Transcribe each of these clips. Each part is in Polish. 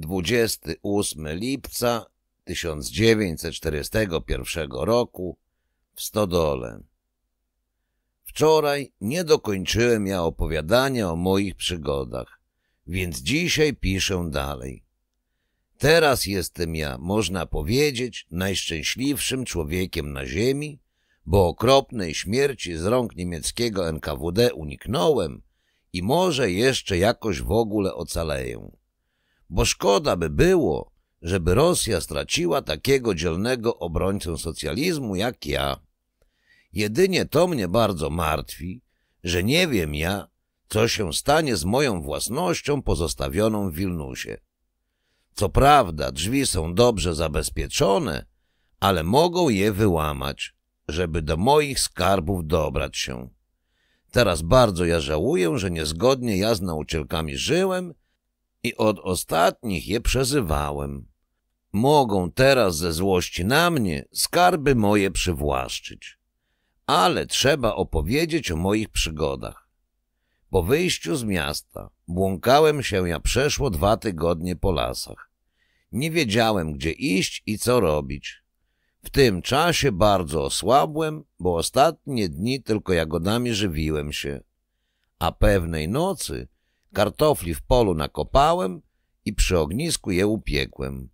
28 lipca 1941 roku w Stodole. Wczoraj nie dokończyłem ja opowiadania o moich przygodach, więc dzisiaj piszę dalej. Teraz jestem ja, można powiedzieć, najszczęśliwszym człowiekiem na ziemi, bo okropnej śmierci z rąk niemieckiego NKWD uniknąłem i może jeszcze jakoś w ogóle ocaleję bo szkoda by było, żeby Rosja straciła takiego dzielnego obrońcę socjalizmu jak ja. Jedynie to mnie bardzo martwi, że nie wiem ja, co się stanie z moją własnością pozostawioną w Wilnusie. Co prawda, drzwi są dobrze zabezpieczone, ale mogą je wyłamać, żeby do moich skarbów dobrać się. Teraz bardzo ja żałuję, że niezgodnie ja z nauczycielkami żyłem i od ostatnich je przezywałem. Mogą teraz ze złości na mnie skarby moje przywłaszczyć. Ale trzeba opowiedzieć o moich przygodach. Po wyjściu z miasta błąkałem się ja przeszło dwa tygodnie po lasach. Nie wiedziałem, gdzie iść i co robić. W tym czasie bardzo osłabłem, bo ostatnie dni tylko jagodami żywiłem się. A pewnej nocy Kartofli w polu nakopałem i przy ognisku je upiekłem.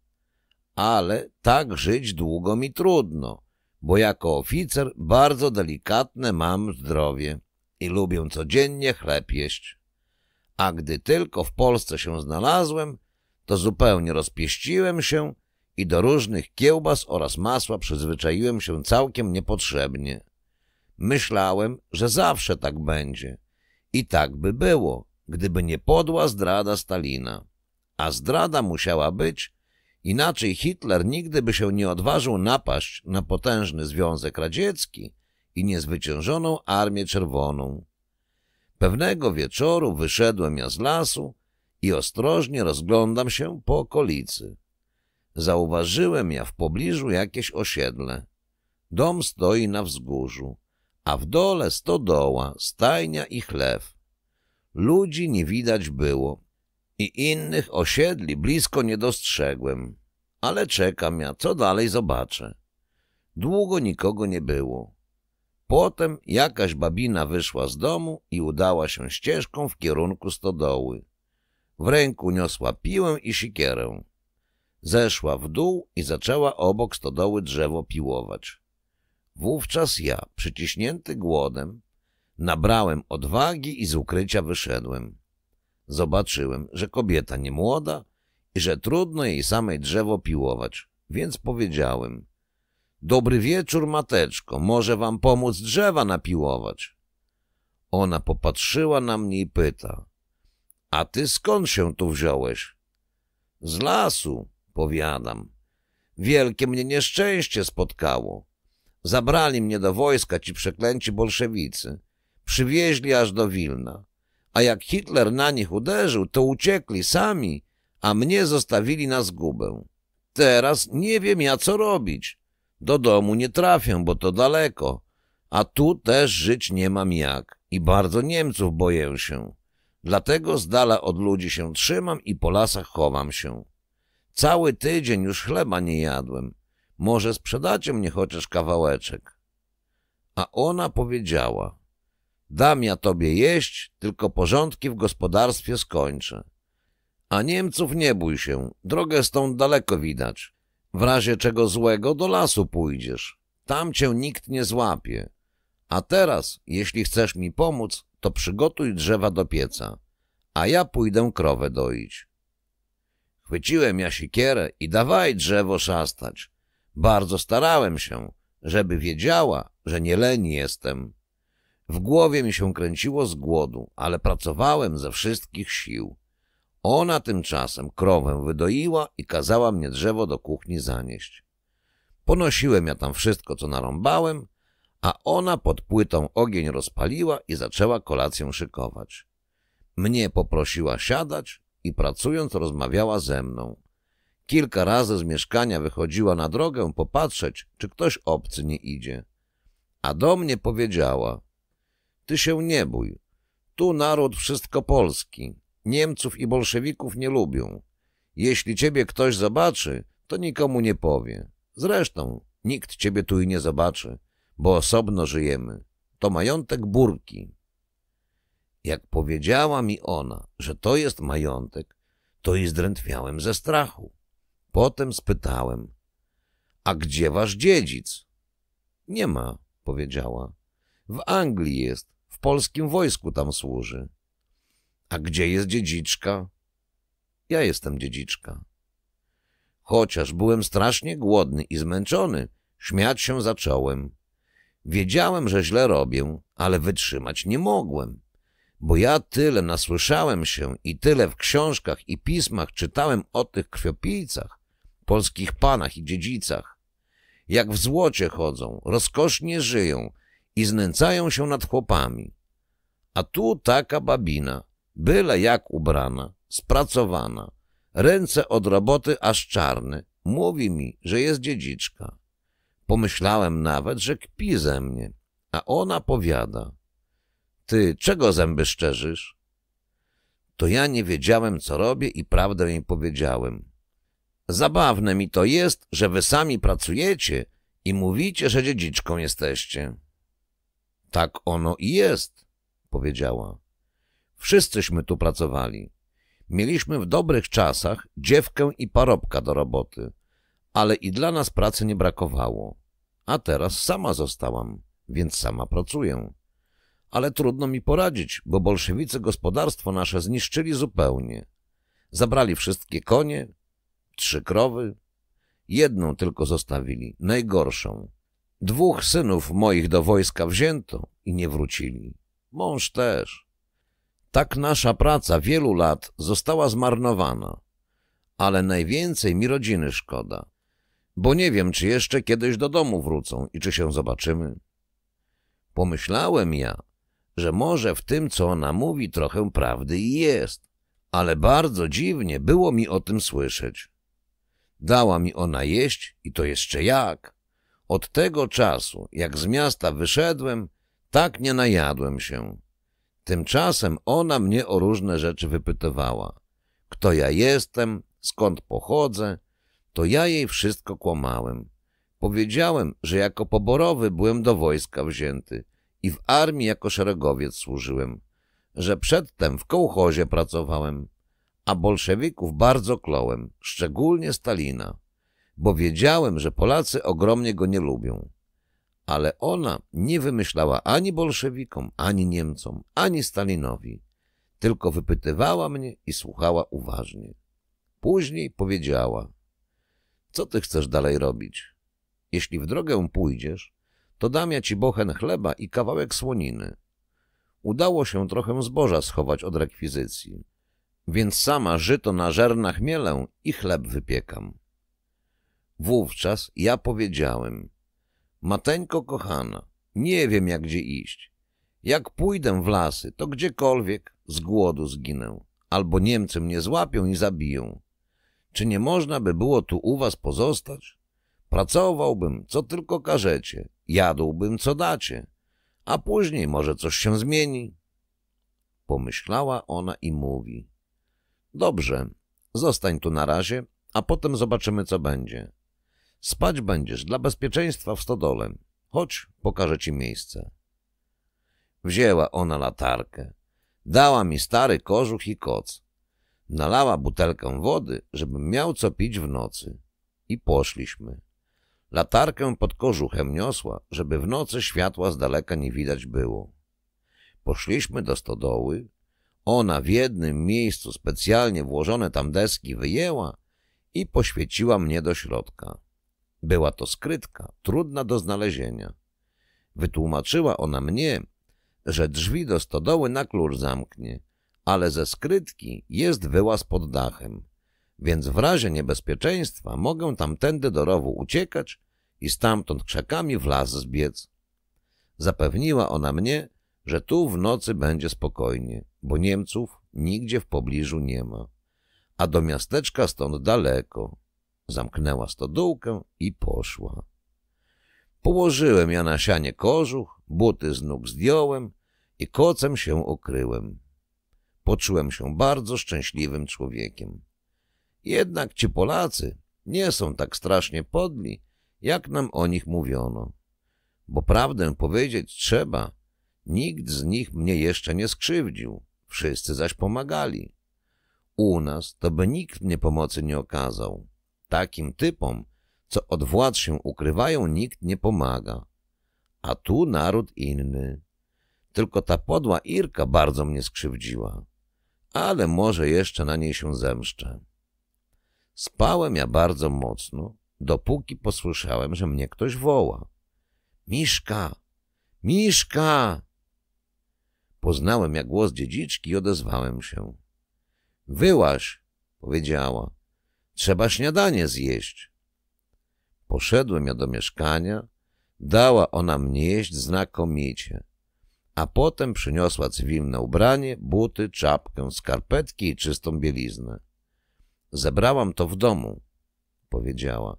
Ale tak żyć długo mi trudno, bo jako oficer bardzo delikatne mam zdrowie i lubię codziennie chleb jeść. A gdy tylko w Polsce się znalazłem, to zupełnie rozpieściłem się i do różnych kiełbas oraz masła przyzwyczaiłem się całkiem niepotrzebnie. Myślałem, że zawsze tak będzie. I tak by było, gdyby nie podła zdrada Stalina. A zdrada musiała być, inaczej Hitler nigdy by się nie odważył napaść na potężny Związek Radziecki i niezwyciężoną Armię Czerwoną. Pewnego wieczoru wyszedłem ja z lasu i ostrożnie rozglądam się po okolicy. Zauważyłem ja w pobliżu jakieś osiedle. Dom stoi na wzgórzu, a w dole stodoła, stajnia i chlew. Ludzi nie widać było i innych osiedli blisko nie dostrzegłem, ale czekam ja, co dalej zobaczę. Długo nikogo nie było. Potem jakaś babina wyszła z domu i udała się ścieżką w kierunku stodoły. W ręku niosła piłę i sikierę. Zeszła w dół i zaczęła obok stodoły drzewo piłować. Wówczas ja, przyciśnięty głodem, Nabrałem odwagi i z ukrycia wyszedłem. Zobaczyłem, że kobieta nie młoda i że trudno jej samej drzewo piłować, więc powiedziałem. Dobry wieczór, mateczko, może wam pomóc drzewa napiłować. Ona popatrzyła na mnie i pyta. A ty skąd się tu wziąłeś? Z lasu, powiadam. Wielkie mnie nieszczęście spotkało. Zabrali mnie do wojska ci przeklęci bolszewicy przywieźli aż do Wilna. A jak Hitler na nich uderzył, to uciekli sami, a mnie zostawili na zgubę. Teraz nie wiem ja co robić. Do domu nie trafię, bo to daleko, a tu też żyć nie mam jak i bardzo Niemców boję się. Dlatego z dala od ludzi się trzymam i po lasach chowam się. Cały tydzień już chleba nie jadłem. Może sprzedacie mnie chociaż kawałeczek. A ona powiedziała, Dam ja tobie jeść, tylko porządki w gospodarstwie skończę. A Niemców nie bój się, drogę stąd daleko widać. W razie czego złego do lasu pójdziesz. Tam cię nikt nie złapie. A teraz, jeśli chcesz mi pomóc, to przygotuj drzewa do pieca, a ja pójdę krowę doić. Chwyciłem ja siekierę i dawaj drzewo szastać. Bardzo starałem się, żeby wiedziała, że nie leni jestem. W głowie mi się kręciło z głodu, ale pracowałem ze wszystkich sił. Ona tymczasem krowę wydoiła i kazała mnie drzewo do kuchni zanieść. Ponosiłem ja tam wszystko, co narąbałem, a ona pod płytą ogień rozpaliła i zaczęła kolację szykować. Mnie poprosiła siadać i pracując rozmawiała ze mną. Kilka razy z mieszkania wychodziła na drogę popatrzeć, czy ktoś obcy nie idzie. A do mnie powiedziała – ty się nie bój. Tu naród wszystko polski. Niemców i bolszewików nie lubią. Jeśli ciebie ktoś zobaczy, to nikomu nie powie. Zresztą nikt ciebie tu i nie zobaczy, bo osobno żyjemy. To majątek burki. Jak powiedziała mi ona, że to jest majątek, to i zdrętwiałem ze strachu. Potem spytałem, a gdzie wasz dziedzic? Nie ma, powiedziała. W Anglii jest polskim wojsku tam służy. A gdzie jest dziedziczka? Ja jestem dziedziczka. Chociaż byłem strasznie głodny i zmęczony, śmiać się zacząłem. Wiedziałem, że źle robię, ale wytrzymać nie mogłem, bo ja tyle nasłyszałem się i tyle w książkach i pismach czytałem o tych krwiopijcach, polskich panach i dziedzicach. Jak w złocie chodzą, rozkosznie żyją, i znęcają się nad chłopami. A tu taka babina, byle jak ubrana, spracowana, ręce od roboty aż czarne, mówi mi, że jest dziedziczka. Pomyślałem nawet, że kpi ze mnie, a ona powiada. Ty czego zęby szczerzysz? To ja nie wiedziałem, co robię i prawdę jej powiedziałem. Zabawne mi to jest, że wy sami pracujecie i mówicie, że dziedziczką jesteście. Tak ono i jest, powiedziała. Wszyscyśmy tu pracowali. Mieliśmy w dobrych czasach dziewkę i parobka do roboty, ale i dla nas pracy nie brakowało. A teraz sama zostałam, więc sama pracuję. Ale trudno mi poradzić, bo bolszewicy gospodarstwo nasze zniszczyli zupełnie. Zabrali wszystkie konie, trzy krowy, jedną tylko zostawili, najgorszą – Dwóch synów moich do wojska wzięto i nie wrócili. Mąż też. Tak nasza praca wielu lat została zmarnowana, ale najwięcej mi rodziny szkoda, bo nie wiem, czy jeszcze kiedyś do domu wrócą i czy się zobaczymy. Pomyślałem ja, że może w tym, co ona mówi, trochę prawdy i jest, ale bardzo dziwnie było mi o tym słyszeć. Dała mi ona jeść i to jeszcze jak. Od tego czasu, jak z miasta wyszedłem, tak nie najadłem się. Tymczasem ona mnie o różne rzeczy wypytywała. Kto ja jestem, skąd pochodzę, to ja jej wszystko kłamałem. Powiedziałem, że jako poborowy byłem do wojska wzięty i w armii jako szeregowiec służyłem, że przedtem w kołchozie pracowałem, a bolszewików bardzo klołem, szczególnie Stalina bo wiedziałem, że Polacy ogromnie go nie lubią. Ale ona nie wymyślała ani bolszewikom, ani Niemcom, ani Stalinowi, tylko wypytywała mnie i słuchała uważnie. Później powiedziała, co ty chcesz dalej robić? Jeśli w drogę pójdziesz, to dam ja ci bochen chleba i kawałek słoniny. Udało się trochę zboża schować od rekwizycji, więc sama żyto na żernach mielę i chleb wypiekam. Wówczas ja powiedziałem, Mateńko kochana, nie wiem jak gdzie iść. Jak pójdę w lasy, to gdziekolwiek z głodu zginę, albo Niemcy mnie złapią i zabiją. Czy nie można by było tu u was pozostać? Pracowałbym, co tylko każecie, jadłbym, co dacie, a później może coś się zmieni. Pomyślała ona i mówi. Dobrze, zostań tu na razie, a potem zobaczymy, co będzie. Spać będziesz dla bezpieczeństwa w stodole. Chodź, pokażę ci miejsce. Wzięła ona latarkę. Dała mi stary kożuch i koc. Nalała butelkę wody, żebym miał co pić w nocy. I poszliśmy. Latarkę pod kożuchem niosła, żeby w nocy światła z daleka nie widać było. Poszliśmy do stodoły. Ona w jednym miejscu specjalnie włożone tam deski wyjęła i poświeciła mnie do środka. Była to skrytka, trudna do znalezienia. Wytłumaczyła ona mnie, że drzwi do stodoły na klucz zamknie, ale ze skrytki jest wyłaz pod dachem, więc w razie niebezpieczeństwa mogę tamtędy do rowu uciekać i stamtąd krzakami w las zbiec. Zapewniła ona mnie, że tu w nocy będzie spokojnie, bo Niemców nigdzie w pobliżu nie ma, a do miasteczka stąd daleko, zamknęła stodółkę i poszła. Położyłem ja na sianie kożuch, buty z nóg zdjąłem i kocem się okryłem. Poczułem się bardzo szczęśliwym człowiekiem. Jednak ci Polacy nie są tak strasznie podli, jak nam o nich mówiono. Bo prawdę powiedzieć trzeba, nikt z nich mnie jeszcze nie skrzywdził, wszyscy zaś pomagali. U nas to by nikt mnie pomocy nie okazał. Takim typom, co od władz się ukrywają, nikt nie pomaga. A tu naród inny. Tylko ta podła Irka bardzo mnie skrzywdziła. Ale może jeszcze na niej się zemszczę. Spałem ja bardzo mocno, dopóki posłyszałem, że mnie ktoś woła. Miszka! Miszka! Poznałem ja głos dziedziczki i odezwałem się. Wyłaś, powiedziała. Trzeba śniadanie zjeść. Poszedłem ja do mieszkania, dała ona mnie jeść znakomicie, a potem przyniosła cywilne ubranie, buty, czapkę, skarpetki i czystą bieliznę. Zebrałam to w domu, powiedziała.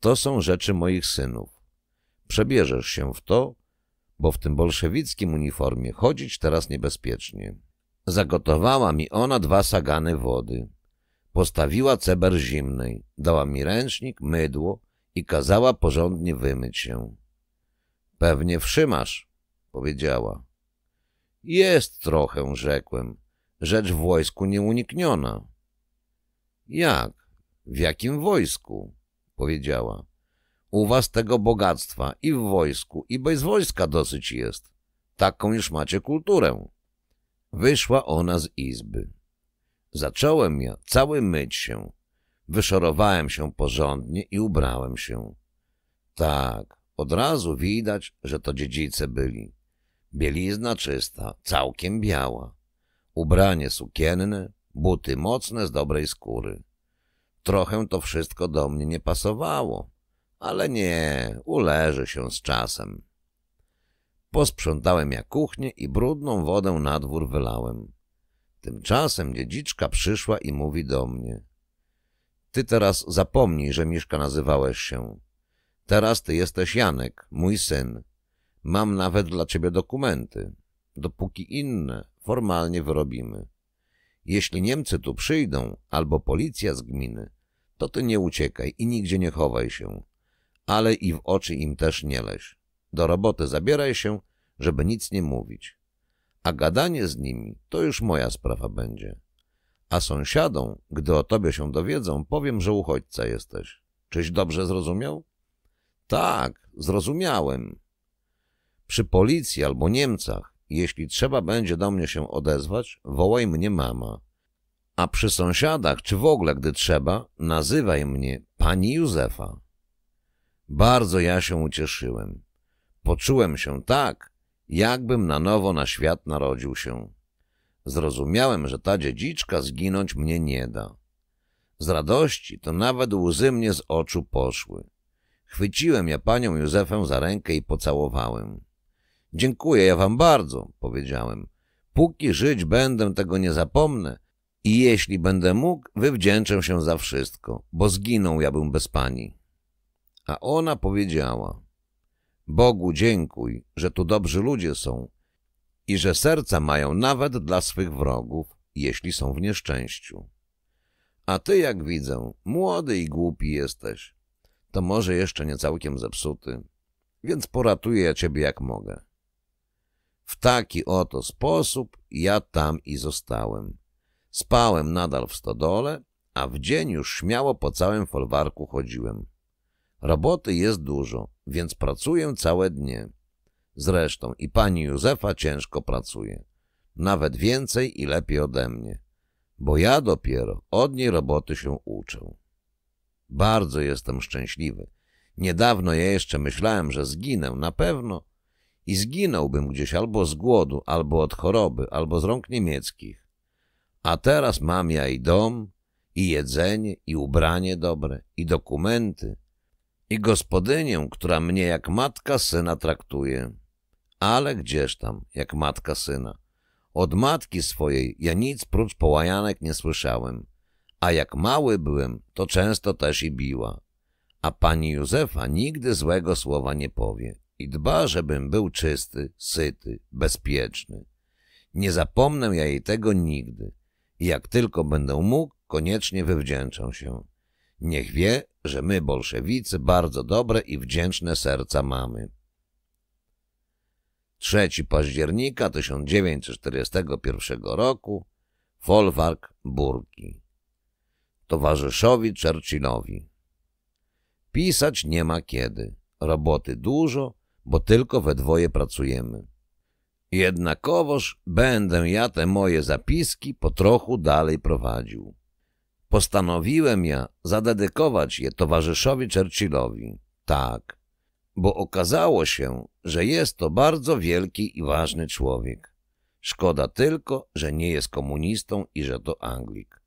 To są rzeczy moich synów. Przebierzesz się w to, bo w tym bolszewickim uniformie chodzić teraz niebezpiecznie. Zagotowała mi ona dwa sagany wody. Postawiła ceber zimnej, dała mi ręcznik, mydło i kazała porządnie wymyć się. Pewnie wszymasz, powiedziała. Jest trochę, rzekłem. Rzecz w wojsku nieunikniona. Jak? W jakim wojsku? Powiedziała. U was tego bogactwa i w wojsku, i bez wojska dosyć jest. Taką już macie kulturę. Wyszła ona z izby. Zacząłem ja cały myć się. Wyszorowałem się porządnie i ubrałem się. Tak, od razu widać, że to dziedzice byli. Bielizna czysta, całkiem biała. Ubranie sukienne, buty mocne z dobrej skóry. Trochę to wszystko do mnie nie pasowało, ale nie, uleży się z czasem. Posprzątałem ja kuchnię i brudną wodę na dwór wylałem. Tymczasem dziedziczka przyszła i mówi do mnie. Ty teraz zapomnij, że Miszka nazywałeś się. Teraz ty jesteś Janek, mój syn. Mam nawet dla ciebie dokumenty, dopóki inne formalnie wyrobimy. Jeśli Niemcy tu przyjdą, albo policja z gminy, to ty nie uciekaj i nigdzie nie chowaj się, ale i w oczy im też nie leś. Do roboty zabieraj się, żeby nic nie mówić a gadanie z nimi to już moja sprawa będzie. A sąsiadom, gdy o tobie się dowiedzą, powiem, że uchodźca jesteś. Czyś dobrze zrozumiał? Tak, zrozumiałem. Przy policji albo Niemcach, jeśli trzeba będzie do mnie się odezwać, wołaj mnie mama. A przy sąsiadach, czy w ogóle gdy trzeba, nazywaj mnie pani Józefa. Bardzo ja się ucieszyłem. Poczułem się tak, jakbym na nowo na świat narodził się. Zrozumiałem, że ta dziedziczka zginąć mnie nie da. Z radości to nawet łzy mnie z oczu poszły. Chwyciłem ja panią Józefę za rękę i pocałowałem. Dziękuję ja wam bardzo, powiedziałem. Póki żyć będę, tego nie zapomnę i jeśli będę mógł, wywdzięczę się za wszystko, bo zginął ja bym bez pani. A ona powiedziała... Bogu dziękuj, że tu dobrzy ludzie są i że serca mają nawet dla swych wrogów, jeśli są w nieszczęściu. A ty, jak widzę, młody i głupi jesteś. To może jeszcze nie całkiem zepsuty, więc poratuję ja ciebie jak mogę. W taki oto sposób ja tam i zostałem. Spałem nadal w stodole, a w dzień już śmiało po całym folwarku chodziłem. Roboty jest dużo, więc pracuję całe dnie. Zresztą i pani Józefa ciężko pracuje. Nawet więcej i lepiej ode mnie. Bo ja dopiero od niej roboty się uczę. Bardzo jestem szczęśliwy. Niedawno ja jeszcze myślałem, że zginę na pewno i zginąłbym gdzieś albo z głodu, albo od choroby, albo z rąk niemieckich. A teraz mam ja i dom, i jedzenie, i ubranie dobre, i dokumenty, i gospodynię, która mnie jak matka syna traktuje. Ale gdzież tam, jak matka syna. Od matki swojej ja nic prócz połajanek nie słyszałem, a jak mały byłem, to często też i biła. A pani Józefa nigdy złego słowa nie powie i dba, żebym był czysty, syty, bezpieczny. Nie zapomnę ja jej tego nigdy. I jak tylko będę mógł, koniecznie wywdzięczę się. Niech wie, że my, bolszewicy, bardzo dobre i wdzięczne serca mamy. 3 października 1941 roku Folwark Burki Towarzyszowi Churchillowi Pisać nie ma kiedy. Roboty dużo, bo tylko we dwoje pracujemy. Jednakowoż będę ja te moje zapiski po trochu dalej prowadził. Postanowiłem ja zadedykować je towarzyszowi Churchillowi. Tak, bo okazało się, że jest to bardzo wielki i ważny człowiek. Szkoda tylko, że nie jest komunistą i że to Anglik.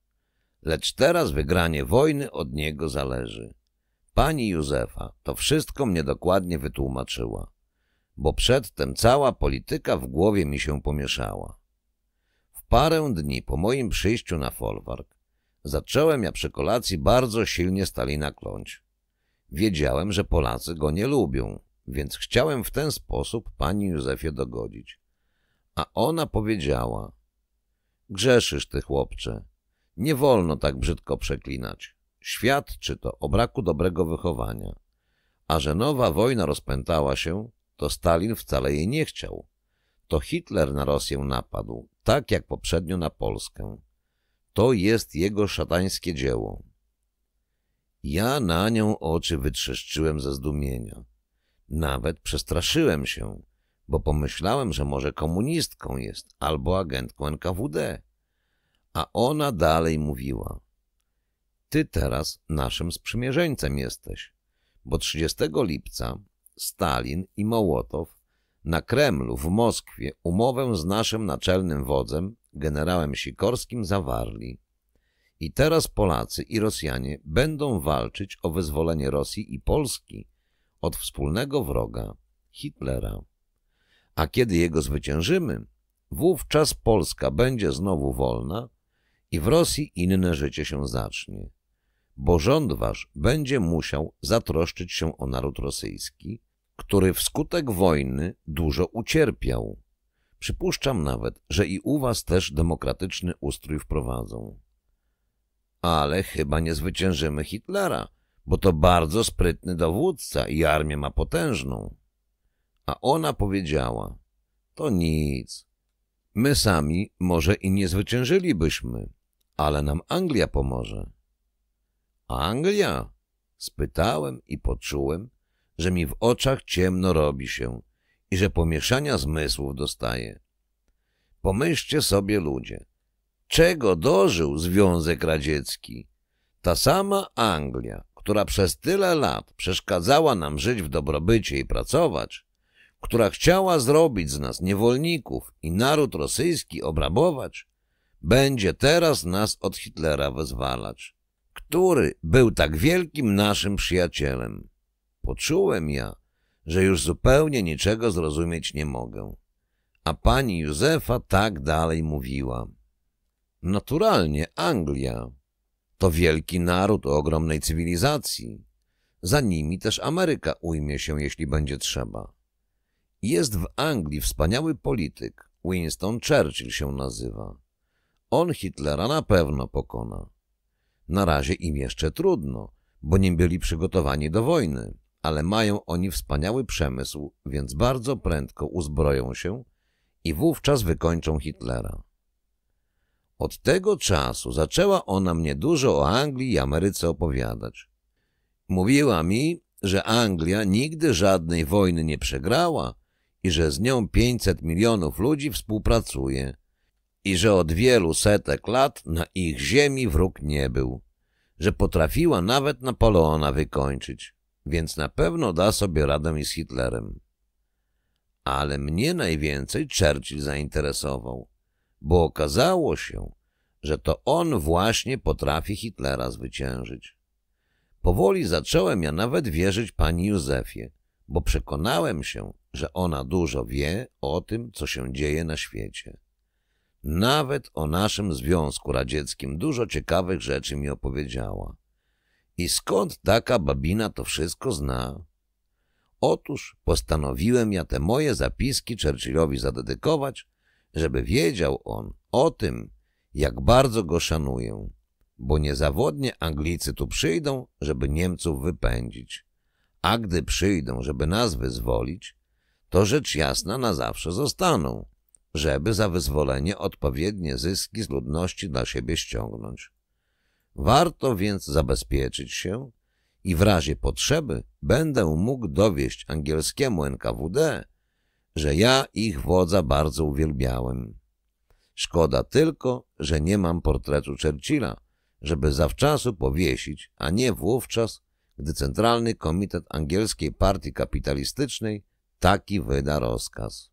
Lecz teraz wygranie wojny od niego zależy. Pani Józefa to wszystko mnie dokładnie wytłumaczyła, bo przedtem cała polityka w głowie mi się pomieszała. W parę dni po moim przyjściu na folwark Zacząłem ja przy kolacji bardzo silnie Stalina kląć. Wiedziałem, że Polacy go nie lubią, więc chciałem w ten sposób pani Józefie dogodzić. A ona powiedziała — Grzeszysz ty, chłopcze. Nie wolno tak brzydko przeklinać. Świadczy to o braku dobrego wychowania. A że nowa wojna rozpętała się, to Stalin wcale jej nie chciał. To Hitler na Rosję napadł, tak jak poprzednio na Polskę. To jest jego szatańskie dzieło. Ja na nią oczy wytrzeszczyłem ze zdumienia. Nawet przestraszyłem się, bo pomyślałem, że może komunistką jest albo agentką NKWD. A ona dalej mówiła. Ty teraz naszym sprzymierzeńcem jesteś, bo 30 lipca Stalin i Mołotow na Kremlu w Moskwie umowę z naszym naczelnym wodzem generałem Sikorskim zawarli. I teraz Polacy i Rosjanie będą walczyć o wyzwolenie Rosji i Polski od wspólnego wroga, Hitlera. A kiedy jego zwyciężymy, wówczas Polska będzie znowu wolna i w Rosji inne życie się zacznie, bo rząd wasz będzie musiał zatroszczyć się o naród rosyjski, który wskutek wojny dużo ucierpiał Przypuszczam nawet, że i u was też demokratyczny ustrój wprowadzą. Ale chyba nie zwyciężymy Hitlera, bo to bardzo sprytny dowódca i armię ma potężną. A ona powiedziała, to nic. My sami może i nie zwyciężylibyśmy, ale nam Anglia pomoże. Anglia? Spytałem i poczułem, że mi w oczach ciemno robi się – i że pomieszania zmysłów dostaje. Pomyślcie sobie, ludzie, czego dożył Związek Radziecki? Ta sama Anglia, która przez tyle lat przeszkadzała nam żyć w dobrobycie i pracować, która chciała zrobić z nas niewolników i naród rosyjski obrabować, będzie teraz nas od Hitlera wezwalać, który był tak wielkim naszym przyjacielem. Poczułem ja, że już zupełnie niczego zrozumieć nie mogę. A pani Józefa tak dalej mówiła. Naturalnie Anglia to wielki naród o ogromnej cywilizacji. Za nimi też Ameryka ujmie się, jeśli będzie trzeba. Jest w Anglii wspaniały polityk, Winston Churchill się nazywa. On Hitlera na pewno pokona. Na razie im jeszcze trudno, bo nie byli przygotowani do wojny ale mają oni wspaniały przemysł, więc bardzo prędko uzbroją się i wówczas wykończą Hitlera. Od tego czasu zaczęła ona mnie dużo o Anglii i Ameryce opowiadać. Mówiła mi, że Anglia nigdy żadnej wojny nie przegrała i że z nią 500 milionów ludzi współpracuje i że od wielu setek lat na ich ziemi wróg nie był, że potrafiła nawet Napoleona wykończyć więc na pewno da sobie radę i z Hitlerem. Ale mnie najwięcej Churchill zainteresował, bo okazało się, że to on właśnie potrafi Hitlera zwyciężyć. Powoli zacząłem ja nawet wierzyć pani Józefie, bo przekonałem się, że ona dużo wie o tym, co się dzieje na świecie. Nawet o naszym Związku Radzieckim dużo ciekawych rzeczy mi opowiedziała. I skąd taka babina to wszystko zna? Otóż postanowiłem ja te moje zapiski Churchillowi zadedykować, żeby wiedział on o tym, jak bardzo go szanuję, bo niezawodnie Anglicy tu przyjdą, żeby Niemców wypędzić. A gdy przyjdą, żeby nas wyzwolić, to rzecz jasna na zawsze zostaną, żeby za wyzwolenie odpowiednie zyski z ludności dla siebie ściągnąć. Warto więc zabezpieczyć się i w razie potrzeby będę mógł dowieść angielskiemu NKWD, że ja ich wodza bardzo uwielbiałem. Szkoda tylko, że nie mam portretu Churchilla, żeby zawczasu powiesić, a nie wówczas, gdy Centralny Komitet Angielskiej Partii Kapitalistycznej taki wyda rozkaz.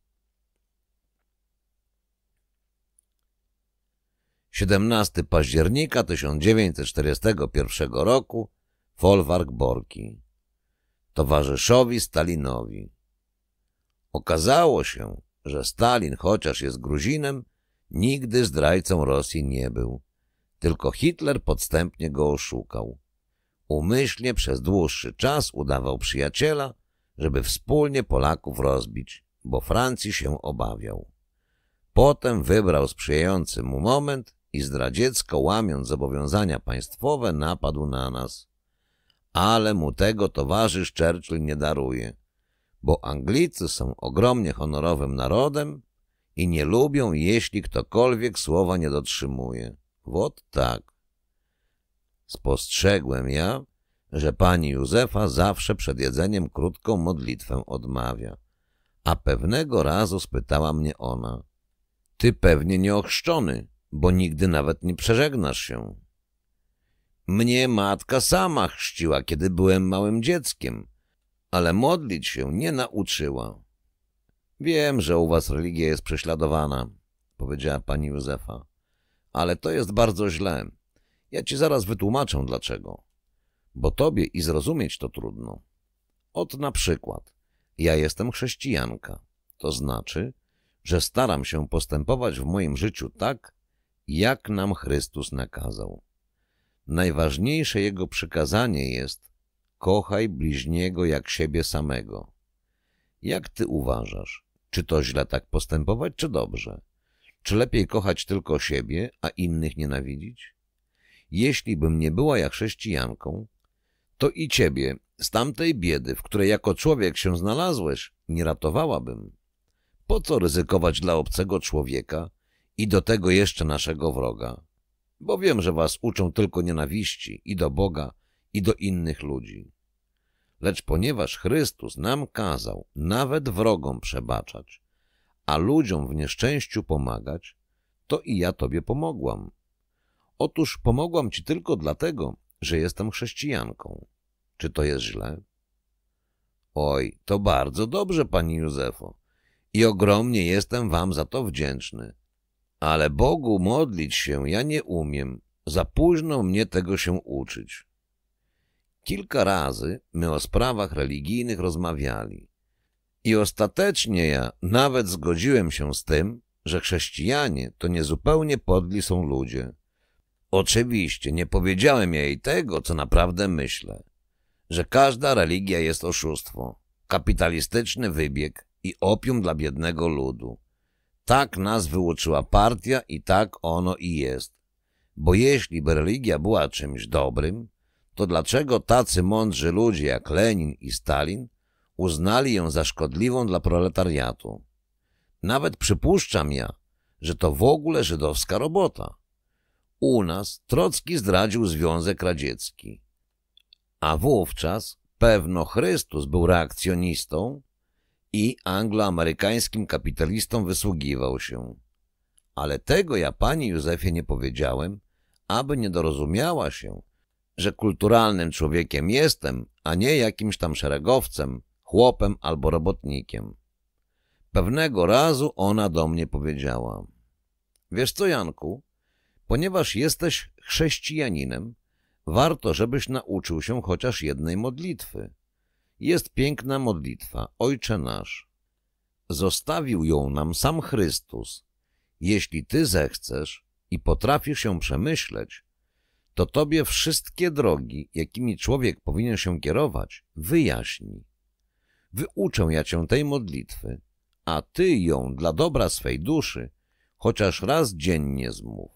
17 października 1941 roku folwark Borki. Towarzyszowi Stalinowi. Okazało się, że Stalin, chociaż jest Gruzinem, nigdy zdrajcą Rosji nie był. Tylko Hitler podstępnie go oszukał. Umyślnie przez dłuższy czas udawał przyjaciela, żeby wspólnie Polaków rozbić, bo Francji się obawiał. Potem wybrał sprzyjający mu moment i zdradziecko, łamiąc zobowiązania państwowe, napadł na nas. Ale mu tego towarzysz Churchill nie daruje, bo Anglicy są ogromnie honorowym narodem i nie lubią, jeśli ktokolwiek słowa nie dotrzymuje. Wot tak. Spostrzegłem ja, że pani Józefa zawsze przed jedzeniem krótką modlitwę odmawia. A pewnego razu spytała mnie ona. Ty pewnie nieochrzczony, bo nigdy nawet nie przeżegnasz się. Mnie matka sama chrzciła, kiedy byłem małym dzieckiem, ale modlić się nie nauczyła. Wiem, że u was religia jest prześladowana, powiedziała pani Józefa, ale to jest bardzo źle. Ja ci zaraz wytłumaczę dlaczego. Bo tobie i zrozumieć to trudno. Ot na przykład, ja jestem chrześcijanka. To znaczy, że staram się postępować w moim życiu tak, jak nam Chrystus nakazał. Najważniejsze Jego przykazanie jest kochaj bliźniego jak siebie samego. Jak ty uważasz, czy to źle tak postępować, czy dobrze? Czy lepiej kochać tylko siebie, a innych nienawidzić? Jeśli bym nie była jak chrześcijanką, to i ciebie z tamtej biedy, w której jako człowiek się znalazłeś, nie ratowałabym. Po co ryzykować dla obcego człowieka, i do tego jeszcze naszego wroga, bo wiem, że was uczą tylko nienawiści i do Boga, i do innych ludzi. Lecz ponieważ Chrystus nam kazał nawet wrogom przebaczać, a ludziom w nieszczęściu pomagać, to i ja tobie pomogłam. Otóż pomogłam ci tylko dlatego, że jestem chrześcijanką. Czy to jest źle? Oj, to bardzo dobrze, pani Józefo. I ogromnie jestem wam za to wdzięczny. Ale Bogu modlić się ja nie umiem, za późno mnie tego się uczyć. Kilka razy my o sprawach religijnych rozmawiali. I ostatecznie ja nawet zgodziłem się z tym, że chrześcijanie to niezupełnie podli są ludzie. Oczywiście nie powiedziałem jej tego, co naprawdę myślę, że każda religia jest oszustwo, kapitalistyczny wybieg i opium dla biednego ludu. Tak nas wyuczyła partia i tak ono i jest. Bo jeśli by religia była czymś dobrym, to dlaczego tacy mądrzy ludzie jak Lenin i Stalin uznali ją za szkodliwą dla proletariatu? Nawet przypuszczam ja, że to w ogóle żydowska robota. U nas Trocki zdradził Związek Radziecki. A wówczas pewno Chrystus był reakcjonistą i angloamerykańskim kapitalistom wysługiwał się. Ale tego ja pani Józefie nie powiedziałem, aby nie dorozumiała się, że kulturalnym człowiekiem jestem, a nie jakimś tam szeregowcem, chłopem albo robotnikiem. Pewnego razu ona do mnie powiedziała: Wiesz co, Janku, ponieważ jesteś chrześcijaninem, warto, żebyś nauczył się chociaż jednej modlitwy. Jest piękna modlitwa, Ojcze nasz. Zostawił ją nam sam Chrystus. Jeśli Ty zechcesz i potrafisz ją przemyśleć, to Tobie wszystkie drogi, jakimi człowiek powinien się kierować, wyjaśni. Wyuczę ja Cię tej modlitwy, a Ty ją dla dobra swej duszy chociaż raz dziennie zmów,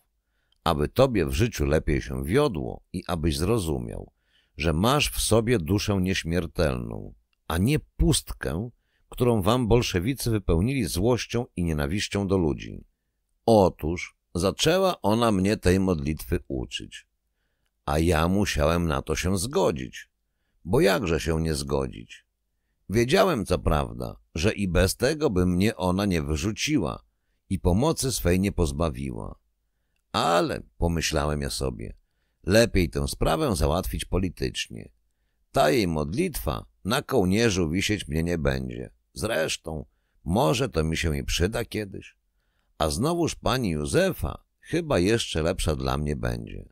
aby Tobie w życiu lepiej się wiodło i abyś zrozumiał, że masz w sobie duszę nieśmiertelną, a nie pustkę, którą wam bolszewicy wypełnili złością i nienawiścią do ludzi. Otóż zaczęła ona mnie tej modlitwy uczyć, a ja musiałem na to się zgodzić, bo jakże się nie zgodzić? Wiedziałem, co prawda, że i bez tego by mnie ona nie wyrzuciła i pomocy swej nie pozbawiła. Ale, pomyślałem ja sobie, Lepiej tę sprawę załatwić politycznie. Ta jej modlitwa na kołnierzu wisieć mnie nie będzie. Zresztą, może to mi się i przyda kiedyś. A znowuż pani Józefa chyba jeszcze lepsza dla mnie będzie.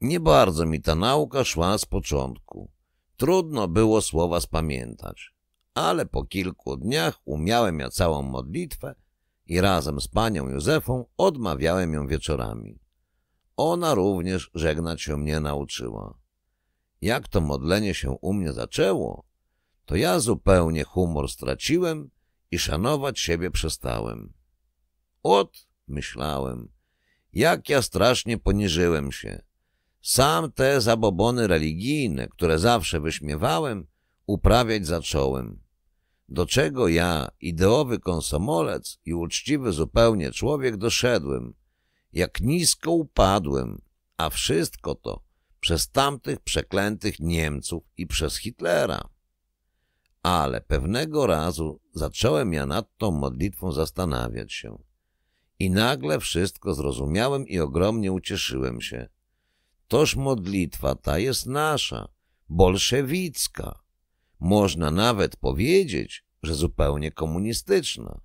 Nie bardzo mi ta nauka szła z początku. Trudno było słowa spamiętać, ale po kilku dniach umiałem ja całą modlitwę i razem z panią Józefą odmawiałem ją wieczorami. Ona również żegnać się mnie nauczyła. Jak to modlenie się u mnie zaczęło, to ja zupełnie humor straciłem i szanować siebie przestałem. Ot, myślałem, jak ja strasznie poniżyłem się. Sam te zabobony religijne, które zawsze wyśmiewałem, uprawiać zacząłem. Do czego ja, ideowy konsomolec i uczciwy zupełnie człowiek, doszedłem – jak nisko upadłem, a wszystko to przez tamtych przeklętych Niemców i przez Hitlera. Ale pewnego razu zacząłem ja nad tą modlitwą zastanawiać się. I nagle wszystko zrozumiałem i ogromnie ucieszyłem się. Toż modlitwa ta jest nasza, bolszewicka. Można nawet powiedzieć, że zupełnie komunistyczna.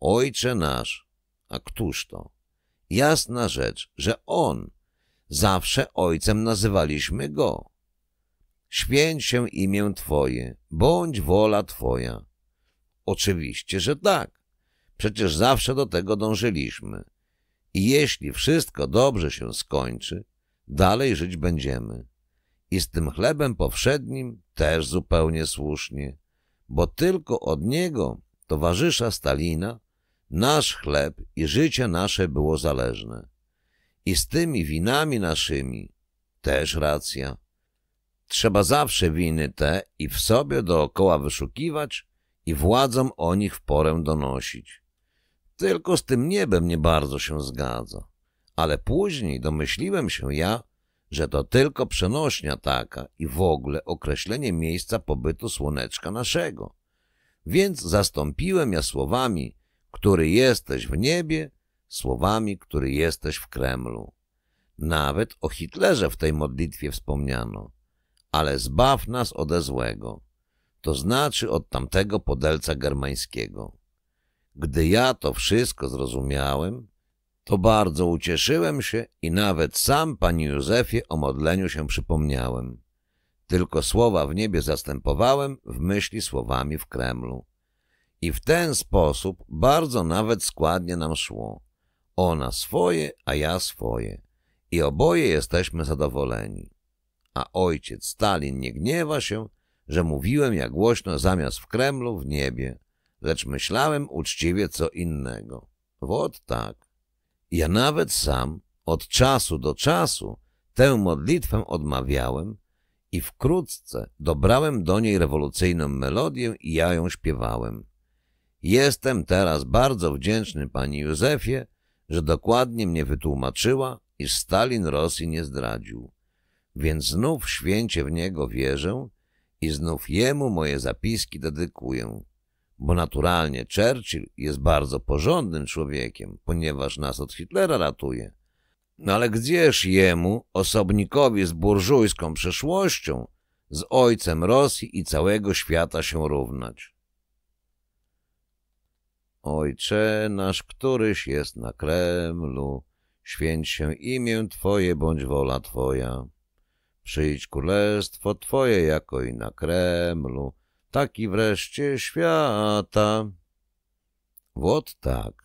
Ojcze nasz, a któż to? Jasna rzecz, że On. Zawsze Ojcem nazywaliśmy Go. Święć się imię Twoje, bądź wola Twoja. Oczywiście, że tak. Przecież zawsze do tego dążyliśmy. I jeśli wszystko dobrze się skończy, dalej żyć będziemy. I z tym chlebem powszednim też zupełnie słusznie, bo tylko od niego towarzysza Stalina nasz chleb i życie nasze było zależne. I z tymi winami naszymi też racja. Trzeba zawsze winy te i w sobie dookoła wyszukiwać i władzom o nich w porę donosić. Tylko z tym niebem nie bardzo się zgadza. Ale później domyśliłem się ja, że to tylko przenośnia taka i w ogóle określenie miejsca pobytu słoneczka naszego. Więc zastąpiłem ja słowami – który jesteś w niebie, słowami, który jesteś w Kremlu. Nawet o Hitlerze w tej modlitwie wspomniano. Ale zbaw nas ode złego, to znaczy od tamtego podelca germańskiego. Gdy ja to wszystko zrozumiałem, to bardzo ucieszyłem się i nawet sam pani Józefie o modleniu się przypomniałem. Tylko słowa w niebie zastępowałem w myśli słowami w Kremlu. I w ten sposób bardzo nawet składnie nam szło. Ona swoje, a ja swoje. I oboje jesteśmy zadowoleni. A ojciec Stalin nie gniewa się, że mówiłem jak głośno zamiast w Kremlu w niebie, lecz myślałem uczciwie co innego. Wot tak. Ja nawet sam od czasu do czasu tę modlitwę odmawiałem i wkrótce dobrałem do niej rewolucyjną melodię i ja ją śpiewałem. Jestem teraz bardzo wdzięczny pani Józefie, że dokładnie mnie wytłumaczyła, iż Stalin Rosji nie zdradził. Więc znów święcie w niego wierzę i znów jemu moje zapiski dedykuję. Bo naturalnie Churchill jest bardzo porządnym człowiekiem, ponieważ nas od Hitlera ratuje. No ale gdzież jemu, osobnikowi z burżujską przeszłością, z ojcem Rosji i całego świata się równać? Ojcze nasz, któryś jest na Kremlu, święć się imię Twoje, bądź wola Twoja. Przyjdź królestwo Twoje, jako i na Kremlu, taki wreszcie świata. Włod tak,